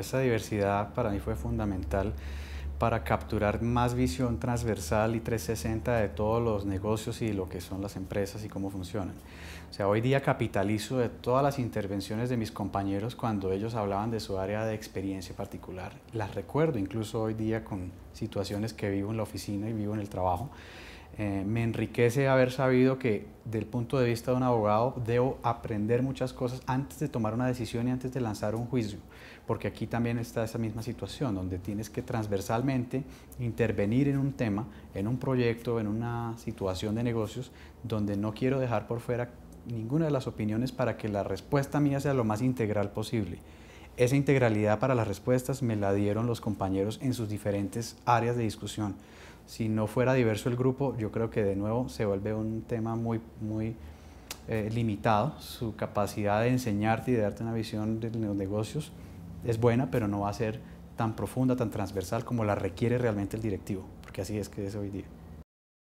esa diversidad para mí fue fundamental para capturar más visión transversal y 360 de todos los negocios y lo que son las empresas y cómo funcionan. O sea, hoy día capitalizo de todas las intervenciones de mis compañeros cuando ellos hablaban de su área de experiencia particular. Las recuerdo incluso hoy día con situaciones que vivo en la oficina y vivo en el trabajo. Eh, me enriquece haber sabido que del punto de vista de un abogado debo aprender muchas cosas antes de tomar una decisión y antes de lanzar un juicio, porque aquí también está esa misma situación donde tienes que transversalmente intervenir en un tema, en un proyecto, en una situación de negocios, donde no quiero dejar por fuera ninguna de las opiniones para que la respuesta mía sea lo más integral posible. Esa integralidad para las respuestas me la dieron los compañeros en sus diferentes áreas de discusión. Si no fuera diverso el grupo, yo creo que de nuevo se vuelve un tema muy, muy eh, limitado. Su capacidad de enseñarte y de darte una visión de los negocios es buena, pero no va a ser tan profunda, tan transversal como la requiere realmente el directivo, porque así es que es hoy día.